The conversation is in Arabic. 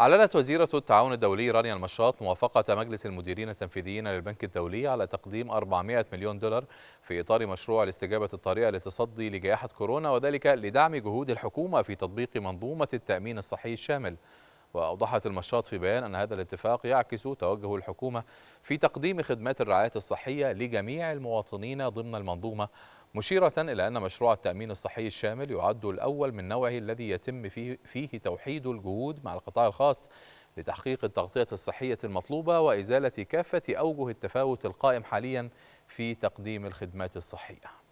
أعلنت وزيرة التعاون الدولي رانيا المشاط موافقة مجلس المديرين التنفيذيين للبنك الدولي على تقديم 400 مليون دولار في إطار مشروع الاستجابة الطارئة للتصدي لجائحة كورونا وذلك لدعم جهود الحكومة في تطبيق منظومة التأمين الصحي الشامل وأوضحت المشاط في بيان أن هذا الاتفاق يعكس توجه الحكومة في تقديم خدمات الرعاية الصحية لجميع المواطنين ضمن المنظومة مشيرة إلى أن مشروع التأمين الصحي الشامل يعد الأول من نوعه الذي يتم فيه, فيه توحيد الجهود مع القطاع الخاص لتحقيق التغطية الصحية المطلوبة وإزالة كافة أوجه التفاوت القائم حاليا في تقديم الخدمات الصحية